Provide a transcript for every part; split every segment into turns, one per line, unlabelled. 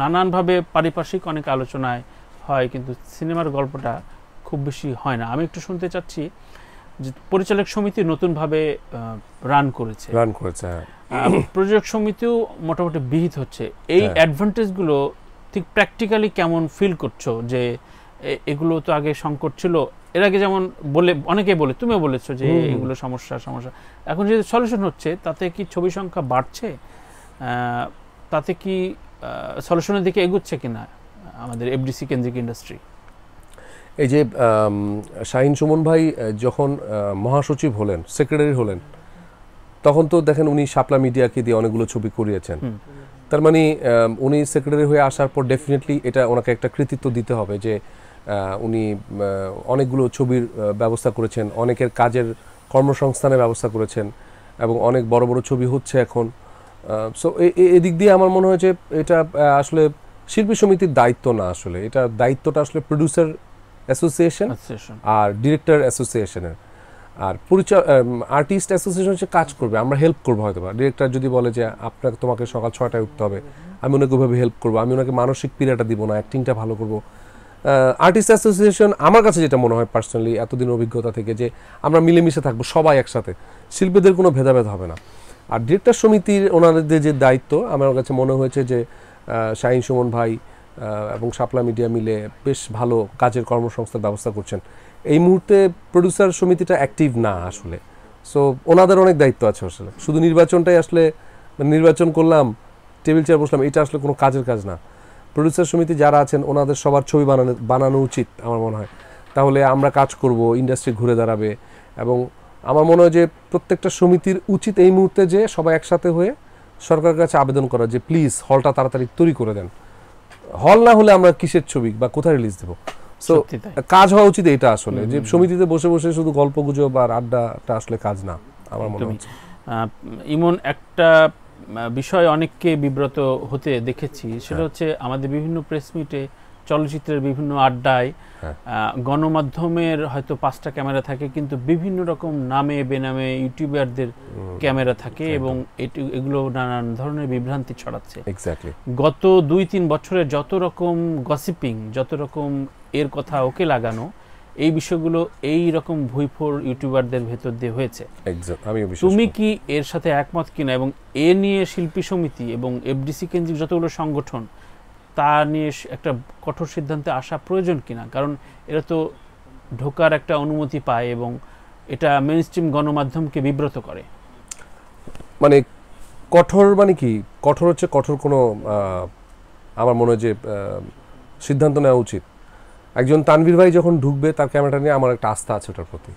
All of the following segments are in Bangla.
নানানভাবে পারিপার্শ্বিক অনেক আলোচনায় হয় কিন্তু সিনেমার গল্পটা খুব বেশি হয় না আমি একটু শুনতে চাচ্ছি যে পরিচালক সমিতি নতুনভাবে রান
করেছে রান করেছে হ্যাঁ।
প্রযোজক সমিতিও মোটামুটি বিহিত হচ্ছে এই অ্যাডভান্টেজগুলো ঠিক প্র্যাকটিক্যালি কেমন ফিল করছো যে এগুলো তো আগে সংকট ছিল এর আগে যেমন বলে অনেকে বলে তুমিও বলেছো যে এগুলো সমস্যা সমস্যা এখন যে সলিউশন হচ্ছে তাতে কি ছবি সংখ্যা বাড়ছে তাতে কি সলিউশনের দিকে এগুচ্ছে কিনা আমাদের এফডিসি কেন্দ্রিক ইন্ডাস্ট্রি
এই যে শাহিন সুমন ভাই যখন মহাসচিব হলেন সেক্রেটারি হলেন তখন তো দেখেন উনি শাপলা মিডিয়াকে দিয়ে অনেকগুলো ছবি করিয়েছেন তার মানে উনি সেক্রেটারি হয়ে আসার পর ডেফিনেটলি এটা ওনাকে একটা কৃতিত্ব দিতে হবে যে উনি অনেকগুলো ছবির ব্যবস্থা করেছেন অনেকের কাজের কর্মসংস্থানের ব্যবস্থা করেছেন এবং অনেক বড় বড় ছবি হচ্ছে এখন সো এদিক দিয়ে আমার মনে হয় যে এটা আসলে শিল্পী সমিতির দায়িত্ব না আসলে এটা দায়িত্বটা আসলে প্রডিউসার অ্যাসোসিয়েশন আর ডিরেক্টর অ্যাসোসিয়েশনের আর পরিচয় আর্টিস্ট অ্যাসোসিয়েশন সে কাজ করবে আমরা হেল্প করবো হয়তো বা ডিরেক্টর যদি বলে যে আপনাকে তোমাকে সকাল ছটায় উঠতে হবে আমি ওনাকে ওভাবে হেল্প করবো আমি ওনাকে মানসিক পীড়াটা দিব না অ্যাক্টিংটা ভালো করবো আর্টিস্ট অ্যাসোসিয়েশন আমার কাছে যেটা মনে হয় পার্সোনালি এতদিন অভিজ্ঞতা থেকে যে আমরা মিলেমিশে থাকবো সবাই একসাথে শিল্পীদের কোনো ভেদাভেদ হবে না আর ডিরেক্টর সমিতির ওনাদের যে দায়িত্ব আমার কাছে মনে হয়েছে যে শাহিন সুমন ভাই এবং শাপলা মিডিয়া মিলে বেশ ভালো কাজের কর্মসংস্থার ব্যবস্থা করছেন এই মুহূর্তে প্রডিউসার সমিতিটা অ্যাক্টিভ না আসলে সো ওনাদের অনেক দায়িত্ব আছে আসলে শুধু নির্বাচনটাই আসলে নির্বাচন করলাম টেবিল চেয়ার বসলাম এটা আসলে কোনো কাজের কাজ না প্রডিউসার সমিতি যারা আছেন ওনাদের সবার ছবি বানানো বানানো উচিত আমার মনে হয় তাহলে আমরা কাজ করব ইন্ডাস্ট্রি ঘুরে দাঁড়াবে এবং আমার মনে হয় যে প্রত্যেকটা সমিতির উচিত এই মুহূর্তে যে সবাই একসাথে হয়ে সরকারের কাছে আবেদন করা যে প্লিজ হলটা তাড়াতাড়ি তৈরি করে দেন হল না হলে আমরা কিসের ছবি বা কোথায় রিলিজ দেবো তো কাজ হওয়া উচিত এটা আসলে যে সমিতিতে বসে বসে শুধু গল্প গুজব বা আড্ডাটা আসলে কাজ না আমার মনে হচ্ছে
ইমন একটা বিষয় অনেককে বিব্রত হতে দেখেছি সেটা হ্যাঁ। হচ্ছে আমাদের বিভিন্ন প্রেস মিটে চলচ্চিত্রের বিভিন্ন আড্ডায় হ্যাঁ। গণমাধ্যমের হয়তো পাঁচটা ক্যামেরা থাকে কিন্তু বিভিন্ন রকম নামে বেনামে ইউটিউবারদের ক্যামেরা থাকে এবং এটি এগুলো নানান ধরনের বিভ্রান্তি ছড়াচ্ছে গত দুই তিন বছরে যত রকম গসিপিং যত রকম এর কথা ওকে লাগানো এই বিষয়গুলো এই রকম ভুইফোর ইউটিউবারদের ভেতর দিয়ে হয়েছে তুমি কি এর সাথে একমত কিনা এবং এ নিয়ে শিল্পী সমিতি এবং এফডিসি কেন্দ্রিক যতগুলো সংগঠন তা নিয়ে একটা কঠোর সিদ্ধান্তে আসা প্রয়োজন কিনা কারণ এরা তো ঢোকার একটা অনুমতি পায় এবং এটা মেন স্ট্রিম গণমাধ্যমকে বিব্রত করে
মানে কঠোর মানে কি কঠোর হচ্ছে কঠোর কোনো আমার মনে হয় যে সিদ্ধান্ত নেওয়া উচিত একজন তানভীর ভাই যখন ঢুকবে তার ক্যামেরাটা নিয়ে আমার একটা আস্থা আছে ওটার প্রতি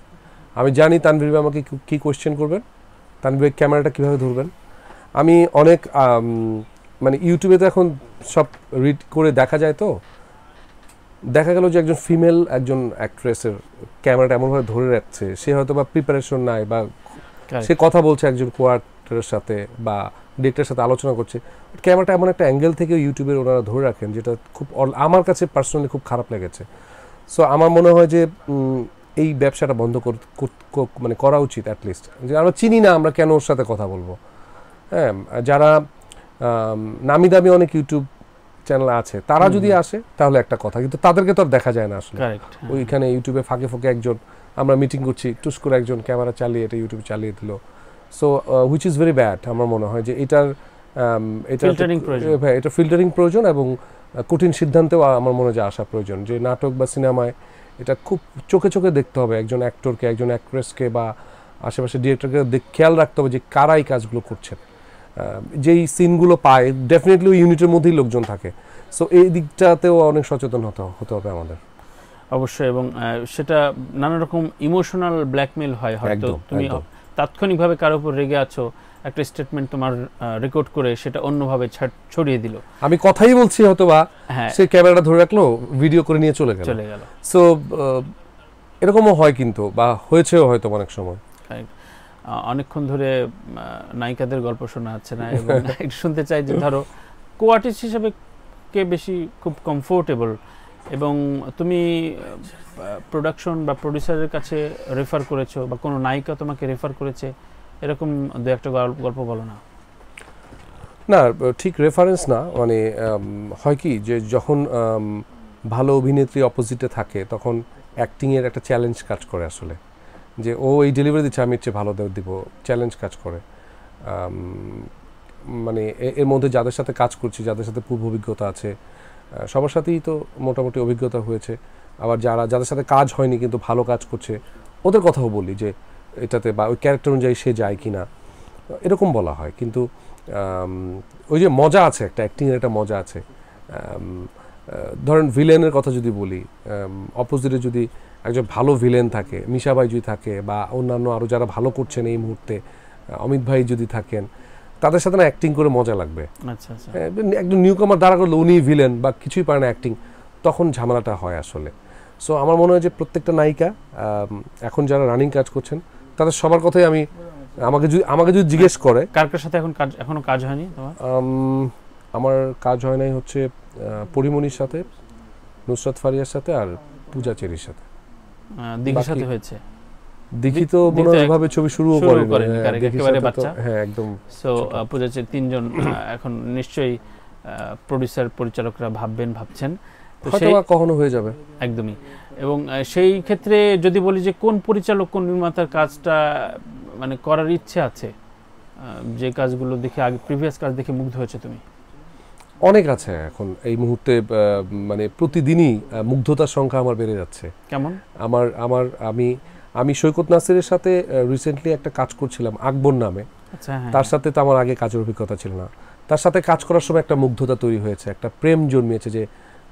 আমি জানি তানভীর ভাই আমাকে কী কোয়েশ্চেন করবেন তানভীর ভাই ক্যামেরাটা কীভাবে ধরবেন আমি অনেক মানে ইউটিউবে তো এখন সব রিড করে দেখা যায় তো দেখা গেল যে একজন ফিমেল একজন অ্যাক্ট্রেসের ক্যামেরাটা এমনভাবে ধরে রাখছে সে হয়তো বা প্রিপারেশন নাই বা সে কথা বলছে একজন কোয়ার্টারের সাথে বা ডিরেক্টরের সাথে আলোচনা করছে ক্যামেরাটা এমন একটা অ্যাঙ্গেল থেকে ইউটিউবের ওনারা ধরে রাখেন যেটা খুব আমার কাছে পার্সোনালি খুব খারাপ লেগেছে সো আমার মনে হয় যে এই ব্যবসাটা বন্ধ মানে করা উচিত অ্যাটলিস্ট যে আমরা চিনি না আমরা কেন ওর সাথে কথা বলবো হ্যাঁ যারা নামি দামি অনেক ইউটিউব চ্যানেল আছে তারা যদি আসে তাহলে একটা কথা কিন্তু তাদেরকে তো আর দেখা যায় না আসলে হ্যাঁ। ওইখানে ইউটিউবে ফাঁকে ফাঁকে একজন আমরা মিটিং করছি টুস করে একজন ক্যামেরা চালিয়ে এটা ইউটিউব চালিয়ে দিল so which is very bad আমার মনে হয় যে এটার হ্যাঁ, এটা ফিল্টারিং প্রয়োজন এবং কঠিন সিদ্ধান্তেও আমার মনে হয় যে আসা প্রয়োজন যে নাটক বা সিনেমায় এটা খুব চোখে চোখে দেখতে হবে একজন অ্যাক্টরকে একজন অ্যাক্ট্রেসকে বা আশেপাশে ডিরেক্টরকে খেয়াল রাখতে হবে যে কারা এই কাজগুলো করছে যেই সিনগুলো পায় ডেফিনেটলি ওই ইউনিটের মধ্যেই লোকজন থাকে সো এই দিকটাতেও অনেক সচেতন হতে হতে হবে আমাদের
অবশ্যই এবং সেটা নানা রকম ইমোশনাল ব্ল্যাকমেল হয় হয়তো তুমি তাৎক্ষণিকভাবে কারোর উপর রেগে আছো একটা স্টেটমেন্ট তোমার রেকর্ড করে সেটা অন্যভাবে ছড়িয়ে
দিল আমি কথাই বলছি হয়তো বা হ্যাঁ। সে ক্যামেরাটা ধরে রাখলো ভিডিও করে নিয়ে চলে গেল চলে গেল সো এরকমও হয় কিন্তু বা হয়েছেও হয়তো অনেক সময়
অনেকক্ষণ ধরে নায়িকাদের গল্প শোনা যাচ্ছে না এবং শুনতে চাই যে ধরো কো আর্টিস্ট হিসেবে কে বেশি খুব কমফোর্টেবল এবং তুমি প্রোডাকশন বা প্রডিউসারের কাছে রেফার করেছো বা কোনো নায়িকা তোমাকে রেফার করেছে এরকম দু একটা গল্প বলো না
না ঠিক রেফারেন্স না মানে হয় কি যে যখন ভালো অভিনেত্রী অপোজিটে থাকে তখন অ্যাক্টিংয়ের একটা চ্যালেঞ্জ কাজ করে আসলে যে ও এই ডেলিভারি দিচ্ছে আমি চেয়ে ভালো দিব চ্যালেঞ্জ কাজ করে মানে এর মধ্যে যাদের সাথে কাজ করছি যাদের সাথে পূর্ব অভিজ্ঞতা আছে সবার সাথেই তো মোটামুটি অভিজ্ঞতা হয়েছে আবার যারা যাদের সাথে কাজ হয়নি কিন্তু ভালো কাজ করছে ওদের কথাও বলি যে এটাতে বা ওই ক্যারেক্টার অনুযায়ী সে যায় কি না এরকম বলা হয় কিন্তু ওই যে মজা আছে একটা অ্যাক্টিংয়ের একটা মজা আছে ধরেন ভিলেনের কথা যদি বলি অপোজিটে যদি একজন ভালো ভিলেন থাকে মিশা যদি থাকে বা অন্যান্য আরও যারা ভালো করছেন এই মুহূর্তে অমিত ভাই যদি থাকেন তাদের সাথে না অ্যাক্টিং করে মজা লাগবে আচ্ছা একদম নিউকমার দাঁড়া করলে উনি ভিলেন বা কিছুই পারে না অ্যাক্টিং তখন ঝামেলাটা হয় আসলে সো আমার মনে হয় যে প্রত্যেকটা নায়িকা এখন যারা রানিং কাজ করছেন তাদের সবার কথাই আমি আমাকে যদি আমাকে যদি জিজ্ঞেস করে কার কার সাথে এখন কাজ এখনো কাজ হয়নি আমার কাজ হয় নাই হচ্ছে পরিমণির সাথে নুসরাত ফারিয়ার সাথে আর পূজা চেরির সাথে
দিঘির সাথে হয়েছে
তো মনে হয় ছবি হ্যাঁ, একেবারে বাচ্চা হ্যাঁ একদম
সো তিনজন এখন নিশ্চয়ই পরিচালকরা ভাববেন ভাবছেন তো কখনো হয়ে যাবে একদমই এবং সেই ক্ষেত্রে যদি বলি যে কোন পরিচালক কোন নির্মাতার কাজটা মানে করার ইচ্ছে আছে যে কাজগুলো দেখে আগে প্রিভিয়াস কাজ দেখে মুগ্ধ হয়েছে তুমি
অনেক আছে এখন এই মুহূর্তে মানে প্রতিদিনই মুগ্ধতার সংখ্যা আমার বেড়ে যাচ্ছে কেমন আমার আমার আমি আমি সৈকত নাসিরের সাথে রিসেন্টলি একটা কাজ করছিলাম আকবর নামে আচ্ছা, হ্যাঁ, তার হ্যাঁ। সাথে তো আমার আগে কাজের অভিজ্ঞতা ছিল না তার সাথে কাজ করার সময় একটা মুগ্ধতা তৈরি হয়েছে একটা প্রেম জন্মিয়েছে যে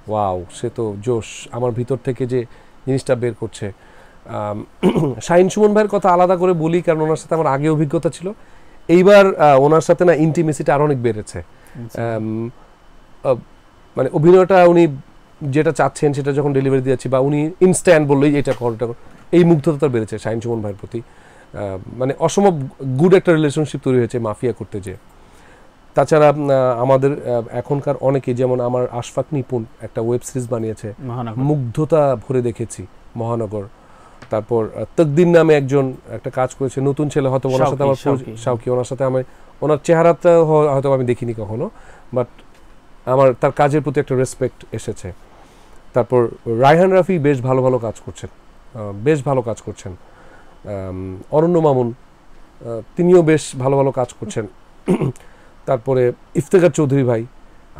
ওয়াও সে তো জোশ আমার ভিতর থেকে যে জিনিসটা বের করছে শাহিন সুমন ভাইয়ের কথা আলাদা করে বলি কারণ ওনার সাথে আমার আগে অভিজ্ঞতা ছিল এইবার ওনার সাথে না ইন্টিমেসিটা আরও অনেক বেড়েছে আচ্ছা। মানে অভিনয়টা উনি যেটা চাচ্ছেন সেটা যখন ডেলিভারি দিয়েছি বা উনি ইনস্ট্যান্ট বললেই এটা কর ওটা এই মুগ্ধতা তার বেড়েছে সাইন সুমন ভাইয়ের প্রতি মানে অসম্ভব গুড একটা রিলেশনশিপ তৈরি হয়েছে মাফিয়া করতে যেয়ে তাছাড়া আমাদের এখনকার অনেকে যেমন আমার আশফাক নিপুণ একটা ওয়েব সিরিজ বানিয়েছে মুগ্ধতা ভরে দেখেছি মহানগর তারপর তকদিন নামে একজন একটা কাজ করেছে নতুন ছেলে হয়তো ওনার সাথে আমার সাউকি ওনার সাথে আমি ওনার চেহারাটা হয়তো আমি দেখিনি কখনো বাট আমার তার কাজের প্রতি একটা রেসপেক্ট এসেছে তারপর রায়হান রাফি বেশ ভালো ভালো কাজ করছেন বেশ ভালো কাজ করছেন অরণ্য মামুন তিনিও বেশ ভালো ভালো কাজ করছেন তারপরে ইফতেখার চৌধুরী ভাই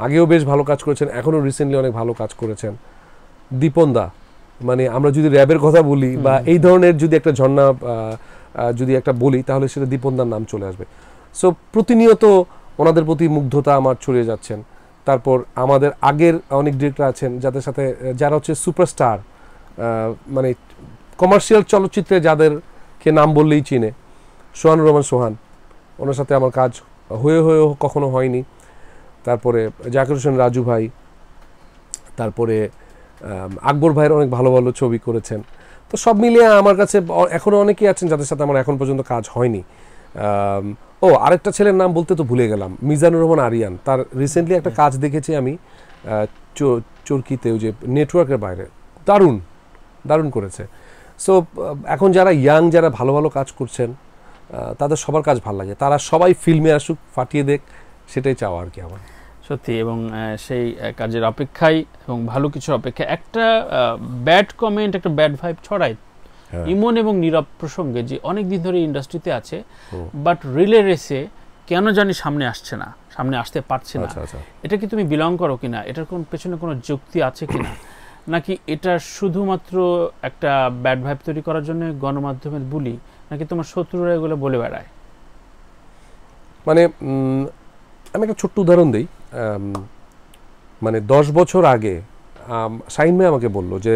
আগেও বেশ ভালো কাজ করেছেন এখনও রিসেন্টলি অনেক ভালো কাজ করেছেন দীপন দা মানে আমরা যদি র্যাবের কথা বলি বা এই ধরনের যদি একটা ঝর্ণা যদি একটা বলি তাহলে সেটা দীপনদার নাম চলে আসবে সো প্রতিনিয়ত ওনাদের প্রতি মুগ্ধতা আমার ছড়িয়ে যাচ্ছেন তারপর আমাদের আগের অনেক ডিরেক্টর আছেন যাদের সাথে যারা হচ্ছে সুপারস্টার মানে কমার্শিয়াল চলচ্চিত্রে যাদেরকে নাম বললেই চিনে সোহান রহমান সোহান ওনার সাথে আমার কাজ হয়ে হয়েও কখনো হয়নি তারপরে জাকির হোসেন রাজু ভাই তারপরে আকবর ভাইয়ের অনেক ভালো ভালো ছবি করেছেন তো সব মিলিয়ে আমার কাছে এখনও অনেকেই আছেন যাদের সাথে আমার এখন পর্যন্ত কাজ হয়নি ও আরেকটা ছেলের নাম বলতে তো ভুলে গেলাম মিজানুর রহমান আরিয়ান তার রিসেন্টলি একটা কাজ দেখেছি আমি চরকিতে ওই যে নেটওয়ার্কের বাইরে দারুণ দারুণ করেছে সো এখন যারা ইয়াং যারা ভালো ভালো কাজ করছেন তাদের সবার কাজ ভালো লাগে তারা সবাই ফিল্মে আসুক ফাটিয়ে দেখ সেটাই চাওয়া আর কি আমার সত্যি
এবং সেই কাজের অপেক্ষায় এবং ভালো কিছুর অপেক্ষা একটা ব্যাড কমেন্ট একটা ব্যাড ভাইব ছড়ায় হ্যাঁ। ইমন এবং নীরব প্রসঙ্গে যে অনেক দিন ধরে ইন্ডাস্ট্রিতে আছে বাট রিলে রেসে কেন জানি সামনে আসছে না সামনে আসতে পারছে না আচ্ছা, আচ্ছা। এটা কি তুমি বিলং করো কিনা এটার কোন পেছনে কোনো যুক্তি আছে কিনা নাকি এটা শুধুমাত্র একটা ব্যাড ভাইব তৈরি করার জন্য গণমাধ্যমের বুলি নাকি তোমার শত্রুরা এগুলো বলে বেড়ায়
মানে আমি একটা ছোট্ট উদাহরণ দিই মানে দশ বছর আগে সাইন ভাই আমাকে বলল যে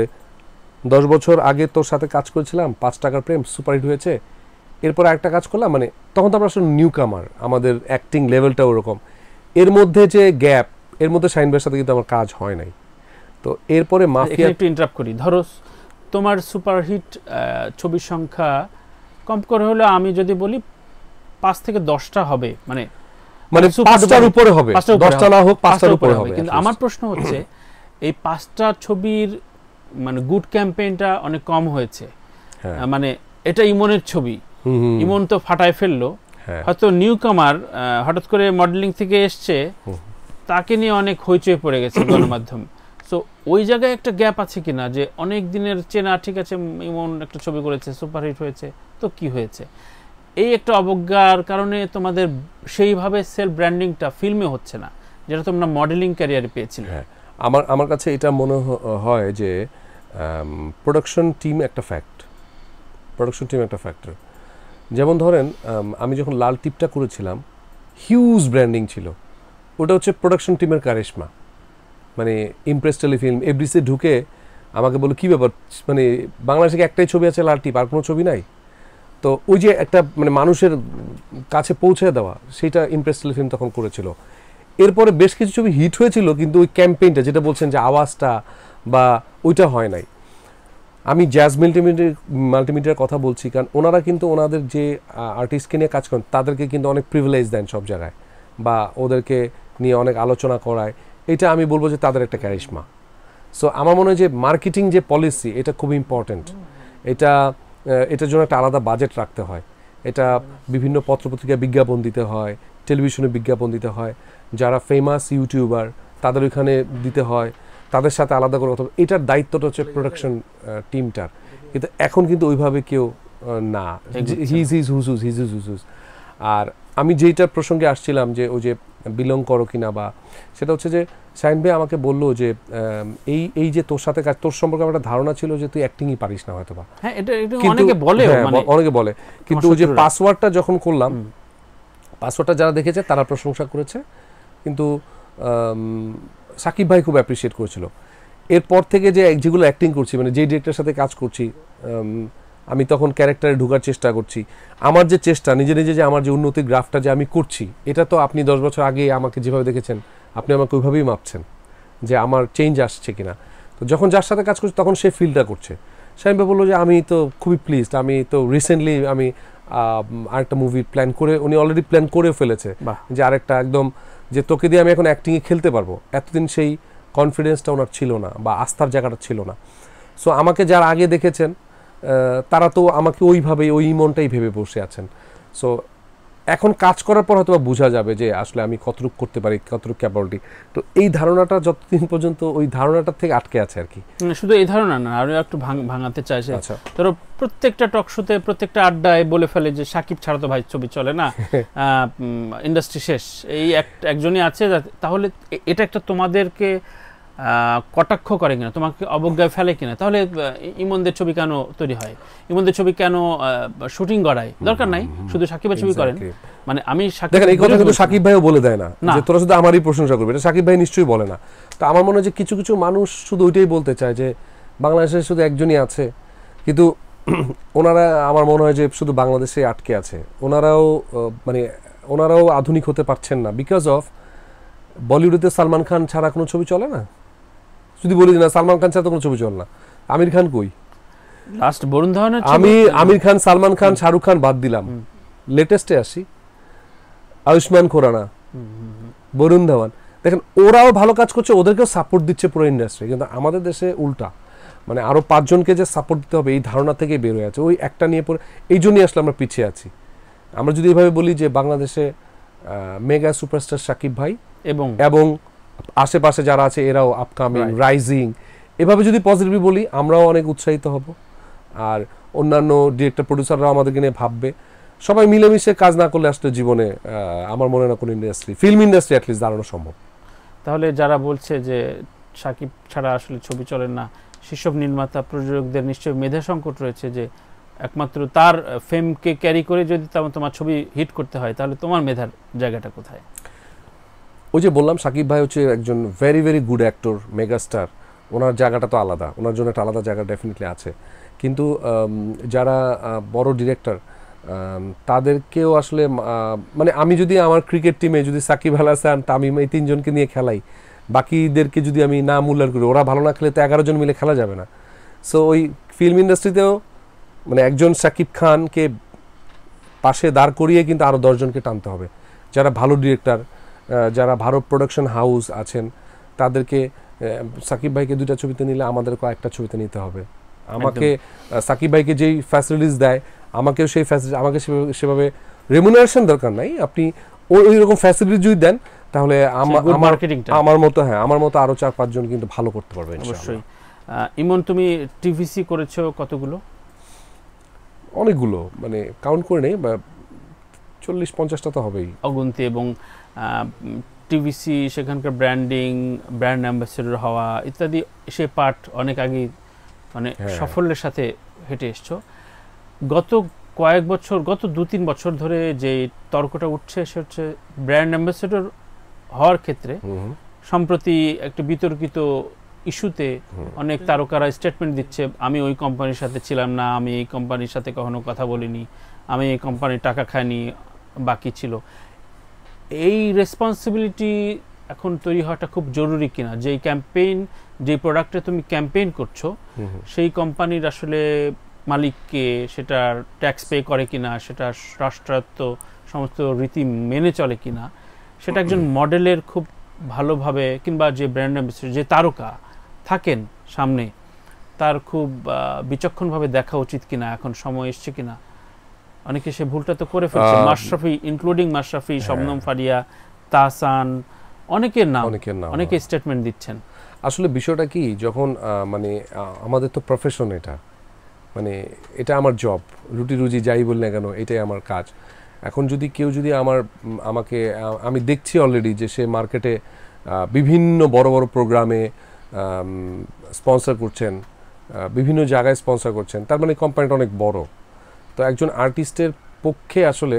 দশ বছর আগে তোর সাথে কাজ করেছিলাম পাঁচ টাকার প্রেম সুপারহিট হয়েছে এরপর একটা কাজ করলাম মানে তখন তো আমরা আসলে নিউ কামার আমাদের অ্যাক্টিং লেভেলটা ওরকম এর মধ্যে যে গ্যাপ এর মধ্যে শাহিনবের সাথে কিন্তু আমার কাজ হয় নাই তো এরপরে মাফিয়া একটু ইন্টারাপ্ট করি
ধরো তোমার সুপারহিট ছবির সংখ্যা কম করে হলো আমি যদি বলি পাঁচ থেকে দশটা হবে মানে মানে পাঁচটার উপরে হবে দশটা না হোক পাঁচটার উপরে হবে কিন্তু আমার প্রশ্ন হচ্ছে এই পাঁচটা ছবির মানে গুড ক্যাম্পেইনটা অনেক কম হয়েছে হ্যাঁ। মানে এটা ইমনের ছবি ইমন তো ফাটায় ফেললো হ্যাঁ। হয়তো নিউ কামার হঠাৎ করে মডেলিং থেকে এসছে তাকে নিয়ে অনেক হইচই পড়ে গেছে গণমাধ্যম সো ওই জায়গায় একটা গ্যাপ আছে কিনা যে অনেক দিনের চেনা ঠিক আছে ইমন একটা ছবি করেছে সুপারহিট হয়েছে তো কি হয়েছে এই একটা অবজ্ঞার কারণে তোমাদের সেইভাবে সেলফ ব্র্যান্ডিংটা ফিল্মে হচ্ছে না যেটা তোমরা
মডেলিং ক্যারিয়ারে পেয়েছিলে হ্যাঁ। আমার আমার কাছে এটা মনে হয় যে প্রোডাকশন টিম একটা ফ্যাক্ট প্রোডাকশন টিম একটা ফ্যাক্টর যেমন ধরেন আমি যখন লাল টিপটা করেছিলাম হিউজ ব্র্যান্ডিং ছিল ওটা হচ্ছে প্রোডাকশন টিমের কারিশমা মানে ইমপ্রেস টেলিফিল্ম এভরিসে ঢুকে আমাকে বলো কী ব্যাপার মানে বাংলাদেশে একটাই ছবি আছে লাল টিপ আর কোনো ছবি নাই তো ওই যে একটা মানে মানুষের কাছে পৌঁছে দেওয়া সেটা ইমপ্রেস টেলিফিল্ম তখন করেছিল এরপরে বেশ কিছু ছবি হিট হয়েছিল কিন্তু ওই ক্যাম্পেইনটা যেটা বলছেন যে আওয়াজটা বা ওইটা হয় নাই আমি জ্যাজ মাল্টিমিডিয়া মাল্টিমিডিয়ার কথা বলছি কারণ ওনারা কিন্তু ওনাদের যে আর্টিস্টকে নিয়ে কাজ করেন তাদেরকে কিন্তু অনেক প্রিভিলেজ দেন সব জায়গায় বা ওদেরকে নিয়ে অনেক আলোচনা করায় এটা আমি বলবো যে তাদের একটা ক্যারিশমা সো আমার মনে হয় যে মার্কেটিং যে পলিসি এটা খুব ইম্পর্ট্যান্ট এটা এটার জন্য একটা আলাদা বাজেট রাখতে হয় এটা বিভিন্ন পত্রপত্রিকায় বিজ্ঞাপন দিতে হয় টেলিভিশনে বিজ্ঞাপন দিতে হয় যারা ফেমাস ইউটিউবার তাদের ওইখানে দিতে হয় তাদের সাথে আলাদা করে কথা এটার দায়িত্বটা হচ্ছে প্রোডাকশন টিমটার কিন্তু এখন কিন্তু ওইভাবে কেউ না his his whose his whose whose আর আমি যেইটার প্রসঙ্গে আসছিলাম যে ওই যে বিলং করো কিনা বা সেটা হচ্ছে যে সাইন ভাই আমাকে বললো যে এই এই যে তোর সাথে কাজ তোর সম্পর্কে আমার একটা ধারণা ছিল যে তুই অ্যাক্টিংই পারিস না হয়তো বা হ্যাঁ,
অনেকে বলে হ্যাঁ, মানে
অনেকে বলে কিন্তু ওই যে পাসওয়ার্ডটা যখন করলাম পাসওয়ার্ডটা যারা দেখেছে তারা প্রশংসা করেছে কিন্তু সাকিব ভাই খুব অ্যাপ্রিসিয়েট করেছিল এরপর থেকে যে যেগুলো অ্যাক্টিং করছি মানে যে ডিরেক্টরের সাথে কাজ করছি আমি তখন ক্যারেক্টারে ঢোকার চেষ্টা করছি আমার যে চেষ্টা নিজে নিজে যে আমার যে উন্নতির গ্রাফটা যে আমি করছি এটা তো আপনি দশ বছর আগে আমাকে যেভাবে দেখেছেন আপনি আমাকে ওইভাবেই মাপছেন যে আমার চেঞ্জ আসছে কিনা তো যখন যার সাথে কাজ করছি তখন সে ফিলটা করছে সে আমি বললো যে আমি তো খুবই প্লিজড আমি তো রিসেন্টলি আমি আরেকটা মুভি প্ল্যান করে উনি অলরেডি প্ল্যান করে ফেলেছে যে আরেকটা একদম যে তোকে দিয়ে আমি এখন অ্যাক্টিংয়ে খেলতে পারবো এতদিন সেই কনফিডেন্সটা ওনার ছিল না বা আস্থার জায়গাটা ছিল না সো আমাকে যারা আগে দেখেছেন তারা তো আমাকে ওইভাবেই ওই ইমনটাই ভেবে বসে আছেন সো এখন কাজ করার পর হয়তো বোঝা যাবে যে আসলে আমি কতটুক করতে পারি কতটুক ক্যাপাবিলিটি তো এই ধারণাটা যতদিন পর্যন্ত ওই ধারণাটা থেকে আটকে আছে আর কি
শুধু এই ধারণা না আরও একটু ভাঙাতে চাইছে আচ্ছা ধরো প্রত্যেকটা টক শোতে প্রত্যেকটা আড্ডায় বলে ফেলে যে সাকিব ছাড়া তো ভাই ছবি চলে না ইন্ডাস্ট্রি শেষ এই একজনই আছে তাহলে এটা একটা তোমাদেরকে কটাক্ষ করে কিনা তোমাকে অবজ্ঞায় ফেলে কিনা তাহলে ইমনদের ছবি কেন তৈরি হয় ইমনদের ছবি কেন শুটিং গড়ায় দরকার নাই শুধু ভাই ছবি করেন মানে আমি দেখেন এই কথা কিন্তু
সাকিব ভাইও বলে দেয় না যে তোরা শুধু আমারই প্রশংসা করবে এটা সাকিব ভাই নিশ্চয়ই বলে না তো আমার মনে হয় যে কিছু কিছু মানুষ শুধু ওইটাই বলতে চায় যে বাংলাদেশে শুধু একজনই আছে কিন্তু ওনারা আমার মনে হয় যে শুধু বাংলাদেশে আটকে আছে ওনারাও মানে ওনারাও আধুনিক হতে পারছেন না বিকজ অফ বলিউডে সালমান খান ছাড়া কোনো ছবি চলে না যদি বলি না সালমান খান ছাড়া তো কোনো ছবি চল না আমির খান কই
লাস্ট বরুণ ধাওয়ানের আমি আমির
খান সালমান খান শাহরুখ খান বাদ দিলাম লেটেস্টে আসি আয়ুষ্মান খোরানা বরুণ ধাওয়ান দেখেন ওরাও ভালো কাজ করছে ওদেরকেও সাপোর্ট দিচ্ছে পুরো ইন্ডাস্ট্রি কিন্তু আমাদের দেশে উল্টা মানে আরও পাঁচজনকে যে সাপোর্ট দিতে হবে এই ধারণা থেকে বেরোয় আছে ওই একটা নিয়ে পরে এই জন্যই আসলে আমরা পিছিয়ে আছি আমরা যদি এভাবে বলি যে বাংলাদেশে মেগা সুপারস্টার সাকিব ভাই এবং এবং আশেপাশে যারা আছে এরাও আপকামিং রাইজিং এভাবে যদি পজিটিভলি বলি আমরাও অনেক উৎসাহিত হব আর অন্যান্য ডিরেক্টর প্রডিউসাররাও আমাদেরকে নিয়ে ভাববে সবাই মিলেমিশে কাজ না করলে আসলে জীবনে আমার মনে না কোনো ইন্ডাস্ট্রি ফিল্ম ইন্ডাস্ট্রি অ্যাটলিস্ট দাঁড়ানো সম্ভব
তাহলে যারা বলছে যে সাকিব ছাড়া আসলে ছবি চলে না সেসব নির্মাতা প্রযোজকদের নিশ্চয়ই মেধা সংকট রয়েছে যে একমাত্র তার ফেমকে ক্যারি করে যদি তোমার ছবি হিট করতে হয় তাহলে তোমার মেধার জায়গাটা কোথায়
ওই যে বললাম সাকিব ভাই হচ্ছে একজন very very good actor megastar ওনার জায়গাটা তো আলাদা ওনার জন্য একটা আলাদা জায়গা ডেফিনেটলি আছে কিন্তু যারা বড় ডিরেক্টর তাদেরকেও আসলে মানে আমি যদি আমার ক্রিকেট টিমে যদি সাকিব আল হাসান তামিম এই তিনজনকে নিয়ে খেলাই বাকিদেরকে যদি আমি না মূল্যায়ন করি ওরা ভালো না খেলে তো এগারো জন মিলে খেলা যাবে না সো ওই ফিল্ম ইন্ডাস্ট্রিতেও মানে একজন সাকিব খানকে পাশে দাঁড় করিয়ে কিন্তু আরও দশজনকে টানতে হবে যারা ভালো ডিরেক্টর যারা ভারত প্রোডাকশন হাউস আছেন তাদেরকে সাকিব ভাইকে দুইটা ছবিতে নিলে আমাদেরকে একটা ছবিতে নিতে হবে আমাকে সাকিব ভাইকে যেই ফ্যাসিলিটিস দেয় আমাকেও সেই ফ্যাসিলিটি আমাকে সেভাবে রেমুনারেশন দরকার নাই আপনি ওই রকম ফ্যাসিলিটি যদি দেন তাহলে আমার আমার মতো হ্যাঁ আমার মতো আরো চার পাঁচজন কিন্তু ভালো করতে পারবে অবশ্যই ইমন তুমি টিভিসি
করেছো কতগুলো
অনেকগুলো মানে কাউন্ট করে নেই
চল্লিশ পঞ্চাশটা তো হবেই অগন্তি এবং টিভিসি সেখানকার ব্র্যান্ডিং ব্র্যান্ড অ্যাম্বাসেডর হওয়া ইত্যাদি সে পার্ট অনেক আগেই মানে হ্যাঁ। সাফল্যের সাথে হেঁটে এসছো গত কয়েক বছর গত দু তিন বছর ধরে যে তর্কটা উঠছে সে হচ্ছে ব্র্যান্ড অ্যাম্বাসেডর হওয়ার ক্ষেত্রে সম্প্রতি একটা বিতর্কিত ইস্যুতে অনেক তারকারা স্টেটমেন্ট দিচ্ছে আমি ওই কোম্পানির সাথে ছিলাম না আমি এই কোম্পানির সাথে কখনো কথা বলিনি আমি এই কোম্পানির টাকা খাইনি বাকি ছিল এই রেসপন্সিবিলিটি এখন তৈরি হওয়াটা খুব জরুরি কিনা যে ক্যাম্পেইন যে প্রোডাক্টে তুমি ক্যাম্পেইন করছো সেই কোম্পানির আসলে মালিককে সেটা ট্যাক্স পে করে কিনা সেটা রাষ্ট্রায়ত্ত সমস্ত রীতি মেনে চলে কিনা সেটা একজন মডেলের খুব ভালোভাবে কিংবা যে ব্র্যান্ড অ্যাম্বাসিডার যে তারকা থাকেন সামনে তার খুব বিচক্ষণভাবে দেখা উচিত কিনা এখন সময় এসছে কিনা অনেকে সে ভুলটা তো করে ফেলছে মাশরাফি ইনক্লুডিং মাশরাফি হ্যাঁ। শবনম ফারিয়া তাসান অনেকের নাম অনেকের নাম অনেকে
স্টেটমেন্ট হ্যাঁ। দিচ্ছেন আসলে বিষয়টা কি যখন মানে আমাদের তো প্রফেশন এটা মানে এটা আমার জব রুটি রুজি যাই বল না কেন এটাই আমার কাজ এখন যদি কেউ যদি আমার আমাকে আমি দেখছি অলরেডি যে সে মার্কেটে বিভিন্ন বড় বড় প্রোগ্রামে স্পন্সর করছেন বিভিন্ন জায়গায় স্পন্সর করছেন তার মানে কোম্পানিটা অনেক বড় তো একজন আর্টিস্টের পক্ষে আসলে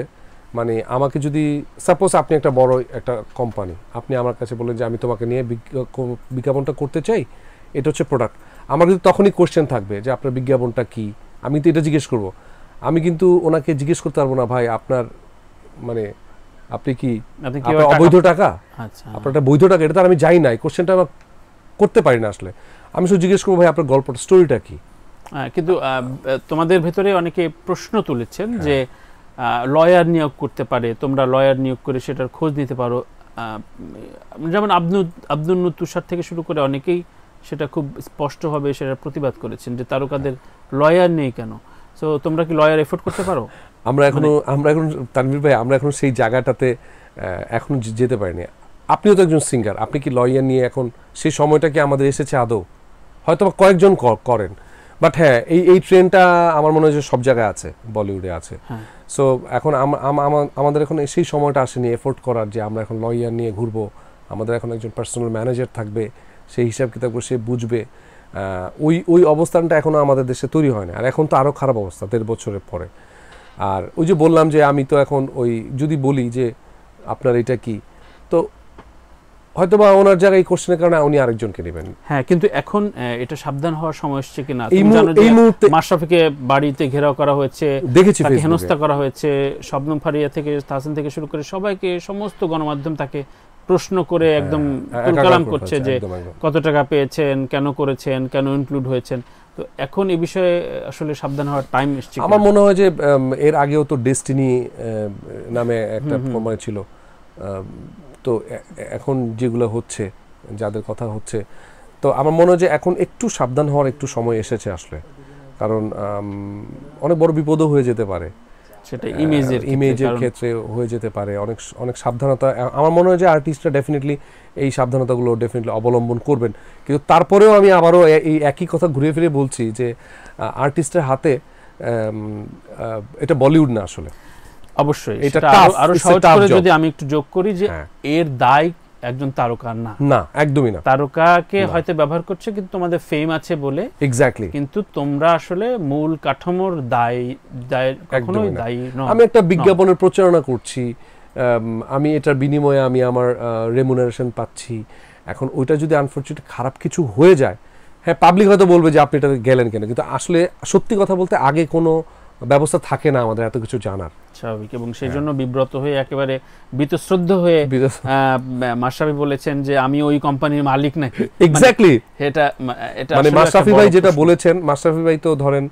মানে আমাকে যদি সাপোজ আপনি একটা বড় একটা কোম্পানি আপনি আমার কাছে বলেন যে আমি তোমাকে নিয়ে বিজ্ঞাপনটা করতে চাই এটা হচ্ছে প্রোডাক্ট আমার কিন্তু তখনই কোশ্চেন থাকবে যে আপনার বিজ্ঞাপনটা কি আমি তো এটা জিজ্ঞেস করব আমি কিন্তু ওনাকে জিজ্ঞেস করতে পারবো না ভাই আপনার মানে আপনি কি অবৈধ টাকা আচ্ছা। আপনার একটা বৈধ টাকা এটা তো আমি যাই নাই কোশ্চেনটা আমার করতে পারি না আসলে আমি শুধু জিজ্ঞেস করবো ভাই আপনার গল্পটা স্টোরিটা কী
কিন্তু তোমাদের ভেতরে অনেকে প্রশ্ন তুলেছেন হ্যাঁ। যে লয়ার নিয়োগ করতে পারে তোমরা লয়ার নিয়োগ করে সেটার খোঁজ নিতে পারো যেমন আব্দুল আব্দুল তুষার থেকে শুরু করে অনেকেই সেটা খুব স্পষ্টভাবে সেটা প্রতিবাদ করেছেন যে তারকাদের লয়ার নেই কেন সো তোমরা কি লয়ার এফোর্ড
করতে পারো আমরা মানে এখনো আমরা এখন তানভীর ভাই আমরা এখন সেই জায়গাটাতে এখন যেতে পারিনি আপনিও তো একজন সিঙ্গার আপনি কি লয়ার নিয়ে এখন সেই সময়টা কি আমাদের এসেছে আদৌ হয়তো কয়েকজন করেন বাট হ্যাঁ এই এই ট্রেনটা আমার মনে হয় যে সব জায়গায় আছে বলিউডে আছে সো হ্যাঁ। এখন আমাদের এখন সেই সময়টা আসেনি এফোর্ড করার যে আমরা এখন লয়ার নিয়ে ঘুরবো আমাদের এখন একজন পার্সোনাল ম্যানেজার থাকবে সেই হিসাব কিতাব সে বুঝবে ওই ওই অবস্থানটা এখনও আমাদের দেশে তৈরি হয় না আর এখন তো আরও খারাপ অবস্থা দেড় বছরের পরে আর ওই যে বললাম যে আমি তো এখন ওই যদি বলি যে আপনার এটা কি তো হয়তো বা ওনার জায়গায় এই কোশ্চেনের কারণে উনি আরেকজনকে নেবেন
হ্যাঁ কিন্তু এখন এটা সাবধান হওয়ার সময় এসছে কিনা তুমি এই মুহূর্তে মাশরাফিকে বাড়িতে ঘেরাও করা হয়েছে দেখেছি তাকে হেনস্থা করা হয়েছে শবনম ফারিয়া থেকে তাসিন থেকে শুরু করে সবাইকে সমস্ত গণমাধ্যম তাকে প্রশ্ন করে হ্যাঁ, একদম হ্যাঁ, কালাম করছে যে কত টাকা পেয়েছেন কেন করেছেন কেন ইনক্লুড হয়েছেন তো এখন এই বিষয়ে আসলে সাবধান হওয়ার টাইম এসছে আমার মনে
হয় যে এর আগেও তো ডেস্টিনি নামে একটা মানে ছিল তো এখন যেগুলো হচ্ছে যাদের কথা হচ্ছে তো আমার মনে হয় যে এখন একটু সাবধান হওয়ার একটু সময় এসেছে আসলে কারণ অনেক বড় বিপদও হয়ে যেতে পারে সেটা ইমেজের ইমেজের ক্ষেত্রে হয়ে যেতে পারে অনেক অনেক সাবধানতা আমার মনে হয় যে আর্টিস্টরা ডেফিনেটলি এই সাবধানতাগুলো ডেফিনেটলি অবলম্বন করবেন কিন্তু তারপরেও আমি আবারও এই একই কথা ঘুরে ফিরে বলছি যে আর্টিস্টের হাতে এটা বলিউড না আসলে অবশ্যই এটা আরো সহজ করে যদি
আমি একটু যোগ করি যে হ্যাঁ। এর দায় একজন না না একদমই না তারকাকে হয়তো ব্যবহার করছে কিন্তু তোমাদের ফেম আছে বলে এক্স্যাক্টলি কিন্তু তোমরা আসলে মূল কাঠামোর দায় দায় কখনোই আমি একটা বিজ্ঞাপনের
প্রচারণা করছি আমি এটার বিনিময়ে আমি আমার রেমুনারেশন পাচ্ছি এখন ওইটা যদি আনফর্চুনেট খারাপ কিছু হয়ে যায় হ্যাঁ পাবলিক হয়তো বলবে যে আপনি এটা গেলেন কেন কিন্তু আসলে সত্যি কথা বলতে আগে কোনো ব্যবস্থা থাকে না আমাদের এত কিছু জানার স্বাভাবিক
এবং সেই হ্যাঁ। জন্য বিব্রত হয়ে একেবারে বিতশ্রদ্ধ হয়ে মাশরাফি বলেছেন যে আমি ওই কোম্পানির
মালিক নাকি এক্স্যাক্টলি মানে
এটা এটা মানে মাশরাফি ভাই যেটা
বলেছেন মাশরাফি ভাই তো ধরেন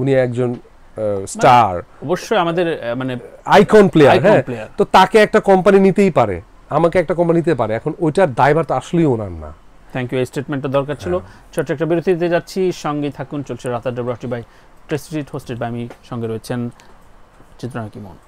উনি একজন মানে স্টার
অবশ্যই আমাদের মানে
আইকন প্লেয়ার হ্যাঁ তো তাকে একটা কোম্পানি নিতেই পারে আমাকে একটা কোম্পানি নিতে পারে এখন ওইটার দায়ভার তো আসলেই ওনার না
থ্যাংক ইউ এই স্টেটমেন্টটা দরকার ছিল হ্যাঁ। ছোট্ট একটা বিরতিতে যাচ্ছি সঙ্গে থাকুন চলছে রাত আড্ডা বাই প্রেসিডেন্ট হোস্টেড বাই আমি সঙ্গে রয়েছেন মন